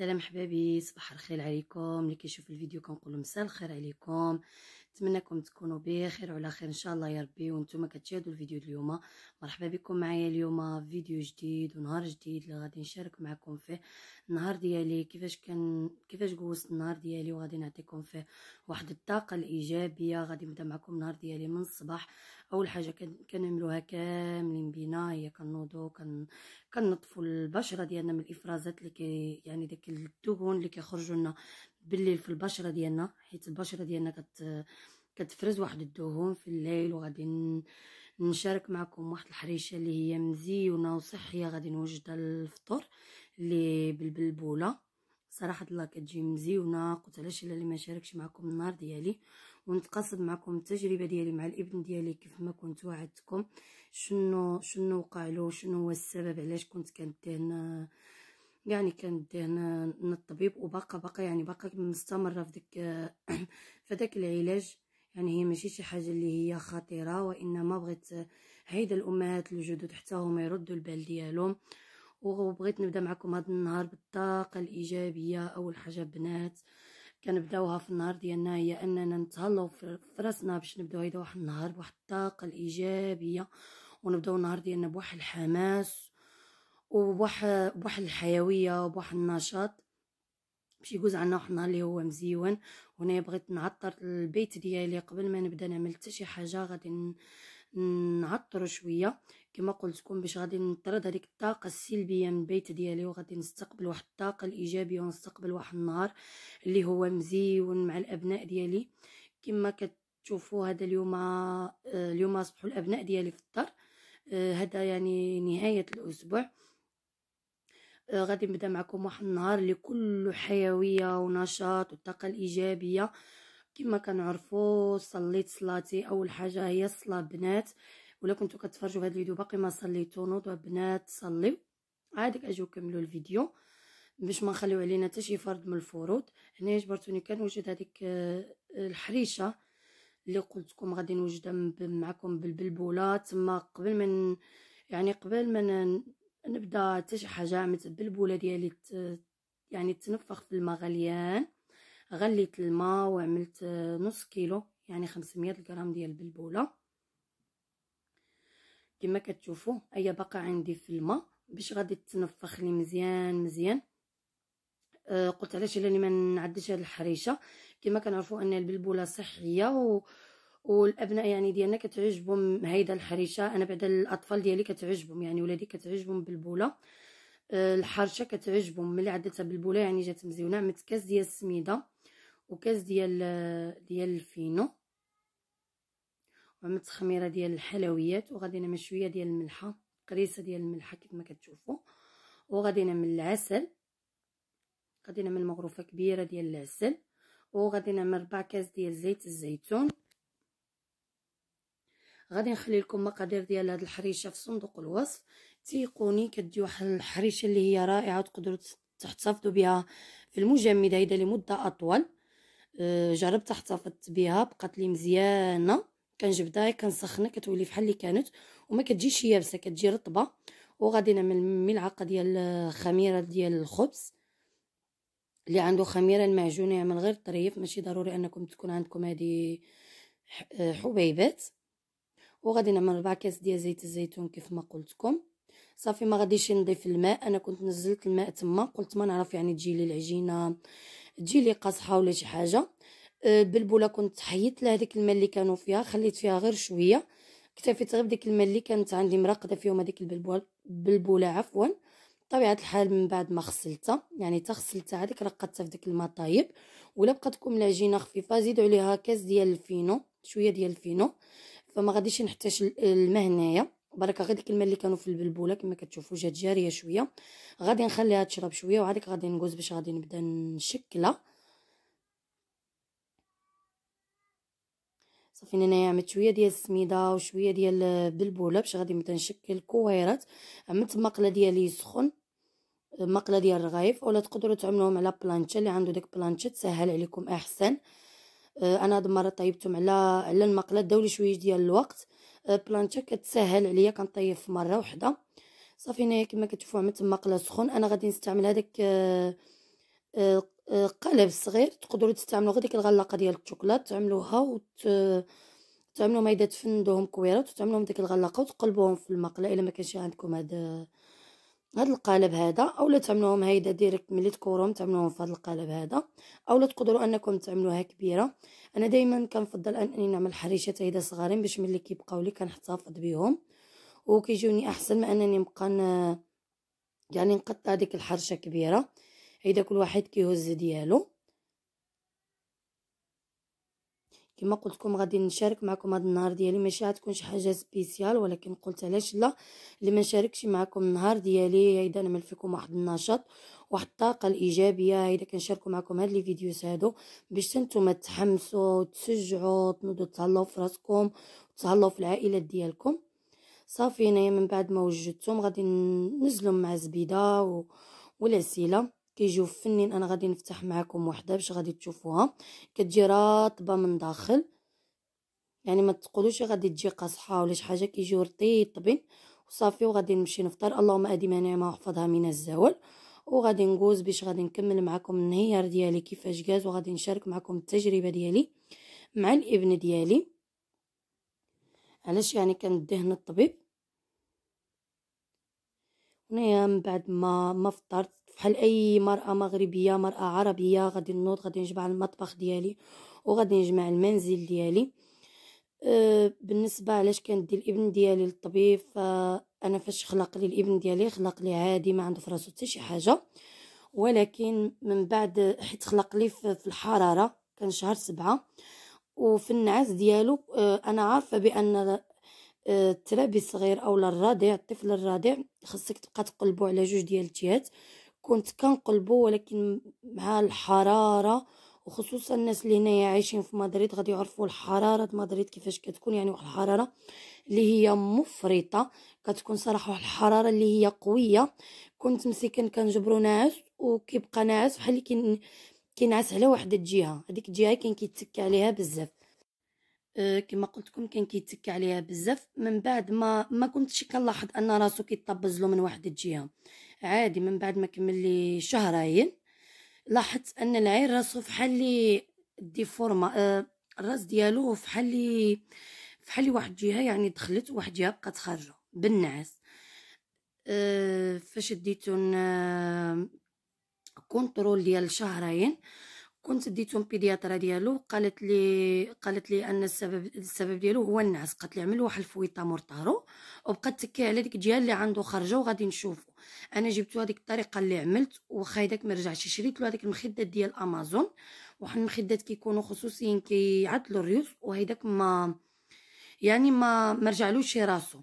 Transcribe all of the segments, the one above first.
السلام حبايبي صباح الخير عليكم اللي كيشوف الفيديو كنقول مساء الخير عليكم نتمنىكم تكونوا بخير وعلى خير ان شاء الله يا ربي وانتم كتشاهدوا الفيديو اليوم مرحبا بكم معايا اليوم فيديو جديد ونهار جديد اللي غادي نشارك معكم فيه النهار ديالي كيفاش كان كيفاش جوزت النهار ديالي وغادي نعطيكم فيه واحد الطاقه الايجابيه غادي نبدا معكم النهار ديالي من الصباح اول حاجه كنعملوها كاملين بينا هي كنوضوا كن كنطفوا البشره ديالنا من الافرازات اللي كي يعني داك الدهون اللي كيخرجوا لنا بالليل في البشره ديالنا حيت البشره ديالنا كت كتفرز واحد الدهون في الليل وغادي نشارك معكم واحد الحريشه اللي هي مزيونه وصحيه غادي نوجدها للفطور اللي بالبلبوله صراحه الله كتجي مزيونه قلت علاش الا اللي ما شاركش معكم النهار ديالي ونتقاسم معكم التجربه ديالي مع الابن ديالي كيف ما كنت وعدتكم شنو شنو وقع له شنو هو السبب علاش كنت كندهن يعني كندهن هنا للطبيب وباقا باقا يعني باقا مستمره في في فداك العلاج يعني هي ماشي شي حاجه اللي هي خطيره وانما بغيت هيدا الامهات الجدد حتى هما يردوا البال ديالهم وبغيت نبدا معكم هذا النهار بالطاقه الايجابيه اول حاجه بنات كنبداوها في النهار ديالنا هي اننا نتهلاو في راسنا باش نبداو هيدا واحد النهار بواحد الطاقه الايجابيه ونبداو النهار ديالنا بواحد الحماس وبواحد بواحد الحيويه وبواحد النشاط باش يجوز عندنا حنا اللي هو مزيون وانا بغيت نعطر البيت ديالي قبل ما نبدا نعمل حتى شي حاجه غادي نعطر شويه كما قلت لكم باش غادي نطرد هذيك الطاقه السلبيه من البيت ديالي وغادي نستقبل واحد الطاقه الايجابيه ونستقبل واحد النهار اللي هو مزيون مع الابناء ديالي كما كتشوفوا هذا اليوم آه، اليوم اصبحوا الابناء ديالي في الدار آه، هذا يعني نهايه الاسبوع آه، غادي نبدا معكم واحد النهار اللي كله حيويه ونشاط والطاقه الايجابيه كما كنعرفوا صليت صلاتي اول حاجه هي الصلاه بنات ولا كنتو كتفرجوا هذا الفيديو باقي ما صليتو نوض بنات صليو عادك اجيو كملوا الفيديو باش ما نخليو علينا حتى شي فرد من الفروض هنايا جبرتوني كنوجد هذيك آه، الحريشه اللي قلت لكم غادي نوجدها معكم بالبلبوله تما قبل من يعني قبل ما نبدا حتى شي حاجه عملت البلبوله ديالي يعني تنفخ في الماء غليان غليت الماء وعملت نص كيلو يعني 500 غرام ديال البلبوله كما كتشوفوا هي باقا عندي في الماء باش غادي تنفخ لي مزيان مزيان آه قلت علاش لاني ما نعدش هاد الحريشه كما كنعرفوا ان البلبوله صحيه و والابناء يعني ديالنا كتعجبهم هيدا الحريشه انا بعدا الاطفال ديالي كتعجبهم يعني ولادي كتعجبهم بالبوله آه، الحرشه كتعجبهم ملي عدتها بالبوله يعني جات مزيونه عملت كاس ديال السميده وكاس ديال آه، ديال الفينو وعملت خميره ديال الحلويات وغادي نعمل شويه ديال الملحه قريصه ديال الملحه كيف ما كتشوفوا وغادي نعمل العسل غادي نعمل مغرفه كبيره ديال العسل وغادي نعمل ربع كاس ديال زيت الزيتون غادي نخلي لكم مقادير ديال هاد الحريشه في صندوق الوصف تيقوني كدي واحد الحريشه اللي هي رائعه تقدروا تحتفظوا بها في المجمده اذا لمده اطول آه، جربت احتفظت بها بقات لي مزيانه كنجبدها كنسخنها كتولي بحال اللي كانت وما كتجيش يابسه كتجي رطبه وغادي نعمل ملعقه ديال آه، خميره ديال الخبز اللي عنده خميره المعجون يعمل غير طريف ماشي ضروري انكم تكون عندكم هذه آه، حبيبات وغادي نعمل ربع كاس ديال زيت الزيتون كيف ما قلت لكم صافي ما غاديش نضيف الماء انا كنت نزلت الماء تما قلت ما نعرف يعني تجي لي العجينه تجي لي قاصحه ولا شي حاجه أه، بالبوله كنت حيدت لها داك الماء اللي كانوا فيها خليت فيها غير شويه اكتفيت غير بديك الماء اللي كانت عندي مراقده فيهم هذيك البلبوله بالبوله عفوا بطبيعه الحال من بعد ما غسلتها يعني تا غسلتها هذيك رقدتها في داك الماء طايب ولا بقاتكم العجينه خفيفه زيدوا عليها كاس ديال الفينو شويه ديال الفينو فما غاديش نحتاج الماء هنايا بركه غير الماء اللي كانوا في البلبوله كما كتشوفوا جات جاريه شويه غادي نخليها تشرب شويه وعاديك غادي نقوز باش غادي نبدا نشكلها صافي هنايا عملت شويه ديال السميده وشويه ديال البلبوله باش غادي نبدا نشكل كويرات عملت مقله ديالي سخن مقله ديال الرغايف ولا تقدروا تعملوهم على بلانشا اللي عنده ديك بلانشا تسهل عليكم احسن آه، انا هاد المره طيبتهم على على المقله داو لي شويه ديال الوقت آه، بلانتا كتسهل عليا كنطيب في مره وحده صافي هنايا كما كتشوفوا عملت مقله سخون انا غادي نستعمل هذاك آه، قالب صغير تقدروا تستعملوا غير ديك الغلاقه ديال الشوكولات تعملوها وت تعملوا ميده تفندوهم كويره وتعملوهم ديك الغلاقه وتقلبوهم في المقله الا ما كانش عندكم هذا هاد القالب هذا اولا تعملوهم هيدا ديريكت ملي تكورهم تعملوهم في هاد القالب هذا اولا تقدروا انكم تعملوها كبيره انا دائما كنفضل انني نعمل حريشات هيدا صغارين باش ملي كيبقاو لي كنحتفظ بهم وكيجوني احسن ما انني نبقى يعني نقطع ديك الحرشه كبيره هيدا كل واحد كيهز ديالو كما قلت لكم غادي نشارك معكم هذا النهار ديالي ماشي غتكون شي حاجه سبيسيال ولكن قلت علاش لا اللي ما نشاركش معكم النهار ديالي اذا نعمل فيكم واحد النشاط واحد الطاقه الايجابيه اذا كنشاركوا معكم هاد لي فيديوز هادو باش نتوما تحمسوا وتشجعوا تنوضوا تهلاو في راسكم تهلاو في العائلات ديالكم صافي هنايا من بعد ما وجدتهم غادي نزلوا مع زبيده و... والعسيله كيجيو فنين انا غادي نفتح معكم وحده باش غادي تشوفوها كتجي راطبه من داخل يعني ما تقولوش غادي تجي قاصحه ولا شي حاجه كيجيو رطيبين وصافي وغادي نمشي نفطر اللهم اديمها نعمه واحفظها من الزوال وغادي نجوز باش غادي نكمل معكم النهار ديالي كيفاش جاز وغادي نشارك معكم التجربه ديالي مع الابن ديالي علاش يعني كندهن الطبيب هنايا من بعد ما ما فطرت بحال اي مراه مغربيه مراه عربيه غادي نوض غادي نجمع المطبخ ديالي وغادي نجمع المنزل ديالي أه، بالنسبه علاش كندي الابن ديالي للطبيب فانا فاش خلق لي الابن ديالي خلق لي عادي ما عنده في راسو حتى شي حاجه ولكن من بعد حيت خلق لي في الحراره كان شهر سبعة وفي النعاس ديالو أه، انا عارفه بان أه، الترابي الصغير او الرضيع الطفل الرضيع خصك تبقى تقلبو على جوج ديال الجهات كنت كنقلبو ولكن مع الحراره وخصوصا الناس اللي هنايا عايشين في مدريد غادي يعرفوا الحراره مدريد كيفاش كتكون يعني واحد الحراره اللي هي مفرطه كتكون صراحه واحد الحراره اللي هي قويه كنت مسكن كنجبرو ناعس وكيبقى ناعس بحال اللي كين كينعس على واحد الجهه هذيك الجهه كان كيتسكى عليها بزاف أه كما قلت لكم كان كيتسكى عليها بزاف من بعد ما ما كنتش كنلاحظ ان راسو كيطبز له من واحد الجهه عادي من بعد ما كمل لي شهرين لاحظت ان العين راسو فحال لي ديفورما آه الراس ديالو فحال لي فحال لي واحد جهه يعني دخلت وواحد جهه بقات خارجه بالنعاس آه فاش ديتو كونترول آه، ديال شهرين كنت ديتو بيدياترا ديالو قالت لي قالت لي ان السبب السبب ديالو هو النعس قالت لي عمل واحد الفويطه مورطارو وبقات تكي على ديك ديال اللي عنده خرجه وغادي نشوفو انا جبتو هذيك الطريقه اللي عملت واخا هذاك ما رجعش شريت له هذيك المخدات ديال امازون واحد المخدات كيكونوا خصوصيين كيعطلوا الريوس وهداك ما يعني ما ما رجعلوش راسو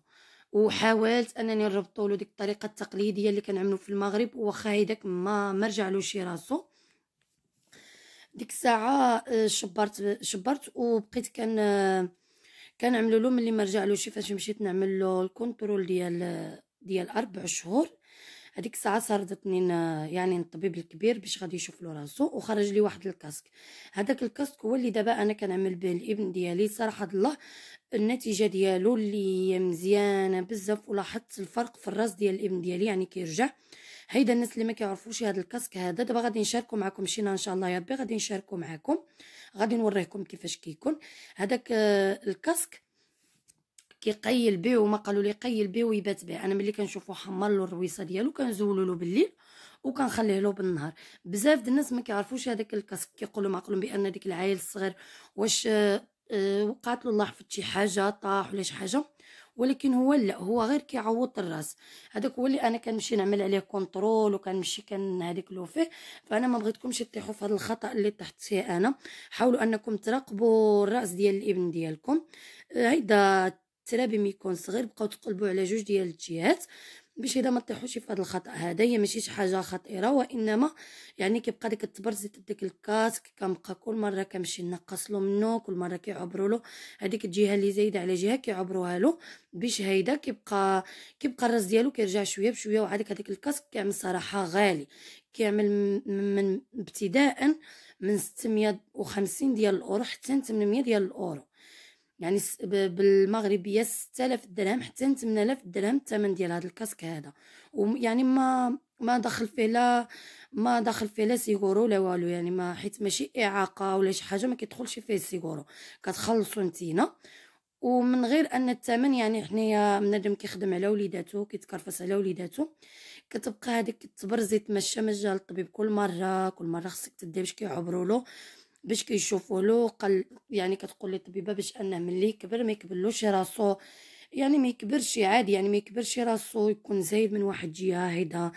وحاولت انني نربطو له ديك الطريقه التقليديه اللي كنعملو في المغرب واخا هداك ما ما رجعلوش راسو ديك الساعه آه، شبرت شبرت وبقيت كان آه، عملوا له ملي ما رجعلوش فاش مشيت نعمل له الكونترول ديال ديال اربع شهور هذيك الساعه صردتني يعني الطبيب الكبير باش غادي يشوف له راسو وخرج لي واحد الكاسك هذاك الكاسك هو اللي دابا انا كنعمل به الابن ديالي صراحه الله النتيجه ديالو اللي مزيانه بزاف ولاحظت الفرق في الراس ديال الابن ديالي يعني كيرجع هيدا الناس اللي ما كيعرفوش هذا الكاسك هذا دابا غادي نشاركو معكم شينا ان شاء الله يا ربي غادي نشاركو معكم غادي نوريكم كيفاش كيكون هذاك آه، الكاسك كيقيل به وما قالوا لي قيل به ويبات به انا ملي كنشوفو حمر له الرويصه ديالو كنزولو له بالليل وكنخليه له بالنهار بزاف د الناس ما كيعرفوش هذاك الكاسك كيقولوا معقولهم بان ديك العائل الصغير واش آه، آه، وقعت له الله حفظ شي حاجه طاح ولا شي حاجه ولكن هو لا هو غير كيعوض الراس هذاك هو اللي انا كنمشي نعمل عليه كونترول وكنمشي كن هذيك لو فيه فانا ما بغيتكمش تطيحوا في هذا الخطا اللي طحت فيه انا حاولوا انكم تراقبوا الراس ديال الابن ديالكم آه، هيدا ترابي ميكون صغير بقاو تقلبوا على جوج ديال الجهات باش اذا ما تطيحوش في هذا الخطا هذا هي ماشي شي حاجه خطيره وانما يعني كيبقى ديك التبرزي ديك الكاسك كنبقى كل مره كنمشي نقص له منه كل مره كيعبروا له هذيك الجهه اللي زايده على جهه كيعبروها له باش هيدا كيبقى كيبقى الراس ديالو كيرجع شويه بشويه وعادك هذيك الكاسك كيعمل صراحه غالي كيعمل من ابتداء من 650 ديال الاورو حتى 800 ديال الاورو يعني بالمغربيه 6000 درهم حتى 8000 درهم الثمن ديال هذا الكاسك هذا ويعني ما ما دخل فيه لا ما دخل فيه لا سيغورو لا والو يعني ما حيت ماشي اعاقه ولا شي حاجه ما كيدخلش فيه السيغورو كتخلصوا نتينا ومن غير ان الثمن يعني حنايا بنادم كيخدم على وليداتو كيتكرفس على وليداتو كتبقى هذيك تبرزي تمشى مجال الطبيب كل مره كل مره خصك تدي باش كيعبروا له باش كيشوفوا له قل يعني كتقول للطبيبه الطبيبه باش انه ملي كبر ما يكبلوش راسو يعني ما يكبرش عادي يعني ما يكبرش راسو يكون زايد من واحد جهه هيدا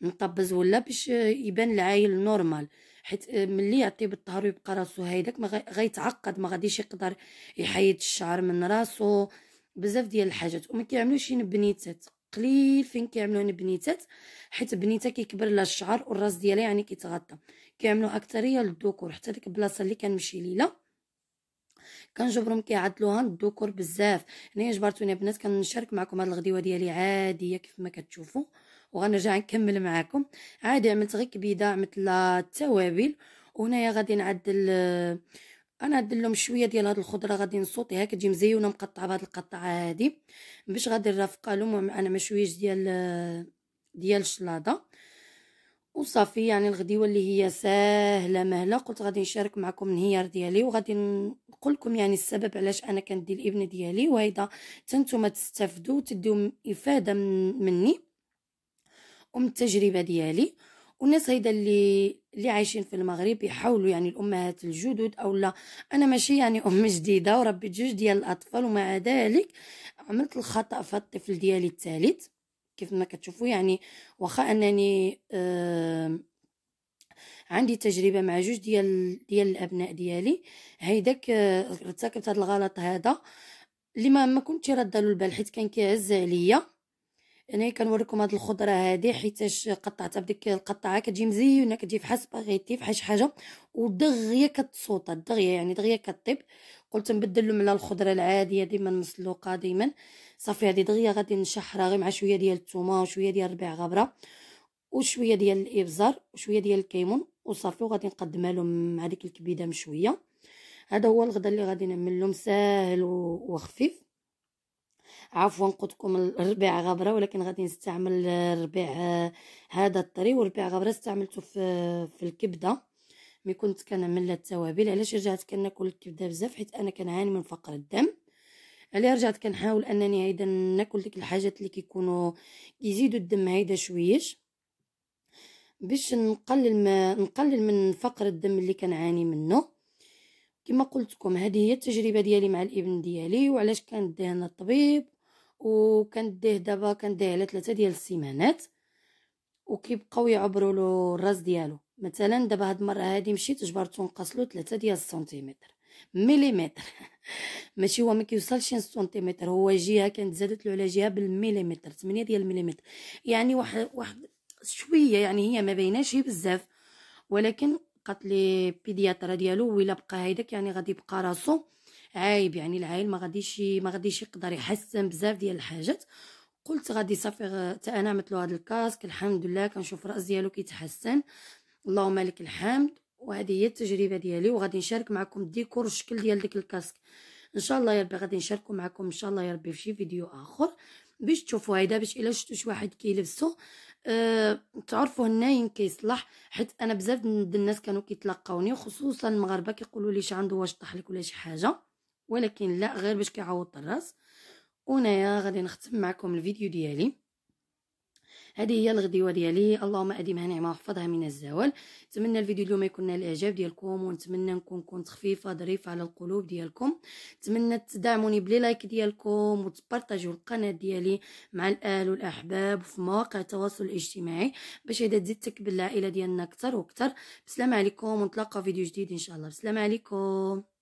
مطبز ولا باش يبان العايل نورمال حيت ملي يعطي بالطهر ويبقى راسو هيداك ما غيتعقد ما غاديش يقدر يحيد الشعر من راسو بزاف ديال الحاجات وما كيعملوش نبنيتات قليل فين كيعملوها بنيتات حيت بنيته كيكبر لها الشعر والراس ديالها يعني كيتغطى كيعملوا اكثريه للذكور حتى ديك البلاصه اللي كنمشي ليلى كنجبرهم كيعدلوها الذكور بزاف هنايا جبرتوني البنات كنشارك معكم هاد الغديوه ديالي عاديه كيف ما كتشوفوا وغنرجع نكمل معكم عادي عملت غير كبيده عملت لا التوابل وهنايا غادي نعدل آه، انا ندير شويه ديال هاد الخضره غادي نصوتيها كتجي مزيونه مقطعه بهاد القطعه هادي باش غادي نرافقها لهم انا مشويش ديال ديال الشلاضه وصافي يعني الغديوه اللي هي ساهله مهله قلت غادي نشارك معكم النهار ديالي وغادي نقول لكم يعني السبب علاش انا كندي الابن ديالي وهيدا تنتوما تستافدوا وتديو افاده مني ومن التجربه ديالي والناس هيدا اللي اللي عايشين في المغرب يحاولوا يعني الامهات الجدد او لا انا ماشي يعني ام جديده وربيت جوج ديال الاطفال ومع ذلك عملت الخطا في الطفل ديالي الثالث كيف ما كتشوفوا يعني واخا انني آه عندي تجربه مع جوج ديال ديال الابناء ديالي هيداك ارتكبت آه، هذا الغلط هذا اللي ما ما رد له البال حيت كان كيعز عليا انا يعني كنوريكم هاد الخضره هادي حيتاش قطعتها بديك القطعه كتجي مزيونه كتجي فحال سباغيتي فحال شي حاجه ودغيا كتصوت دغيا يعني دغيا كطيب قلت نبدل لهم على الخضره العاديه ديما المسلوقه ديما صافي هادي دغيا غادي نشحرها غير مع شويه ديال الثومه وشويه ديال ربيع غبره وشويه ديال الابزار وشويه ديال الكيمون وصافي وغادي نقدمها لهم مع ديك الكبيده مشويه هذا هو الغدا اللي غادي نعمل لهم ساهل وخفيف عفوا لكم الربيع غبره ولكن غادي نستعمل الربيع آه، هذا الطري والربيع غبره استعملته في في الكبده ملي كنت كنعمل التوابل علاش رجعت كناكل الكبده بزاف حيت انا كنعاني من فقر الدم علاه رجعت كنحاول انني هيدا ناكل ديك الحاجات اللي كيكونوا كيزيدوا الدم هيدا شويش باش نقلل ما نقلل من فقر الدم اللي كنعاني منه كما قلت لكم هذه هي التجربه ديالي مع الابن ديالي وعلاش كان انا الطبيب وكنديه دابا كنديه على ثلاثه ديال السيمانات وكيبقاو يعبروا له الراس ديالو مثلا دابا هاد المره هادي مشيت جبرت نقص له 3 ديال السنتيمتر مليمتر ماشي هو ما كيوصلش سنتيمتر هو جهه كانت زادت له على جهه بالمليمتر 8 ديال المليمتر يعني واحد واحد شويه يعني هي ما بيناش بزاف ولكن قالت لي بيدياترا ديالو ويلا بقى هيداك يعني غادي يبقى راسو عايب يعني العائل ما غاديش ما غاديش يقدر يحسن بزاف ديال الحاجات قلت غادي صافي حتى انا عملت له هذا الكاسك الحمد لله كنشوف راس ديالو كيتحسن اللهم لك الحمد وهذه هي التجربه ديالي وغادي نشارك معكم الديكور والشكل ديال ديك الكاسك ان شاء الله يا ربي غادي نشاركو معكم ان شاء الله يا ربي في شي فيديو اخر باش تشوفوا هيدا باش الا شفتوا شي واحد كيلبسو أه تعرفوا هنايا كيصلح حيت انا بزاف د الناس كانوا كيتلقاوني وخصوصا المغاربه كيقولوا لي شي عنده واش طاح لك ولا شي حاجه ولكن لا غير باش كيعوض الراس ونايا غادي نختم معكم الفيديو ديالي هذه هي الغديوه ديالي اللهم اديمها نعمه وحفظها من الزوال نتمنى الفيديو اليوم يكون نال الاعجاب ديالكم ونتمنى نكون كنت خفيفه ظريفه على القلوب ديالكم نتمنى تدعموني بلي لايك ديالكم وتبارطاجيو القناه ديالي مع الاهل والاحباب وفي مواقع التواصل الاجتماعي باش هذا تزيد تكبر العائله ديالنا اكثر واكثر بسلام عليكم ونتلاقى فيديو جديد ان شاء الله بسلام عليكم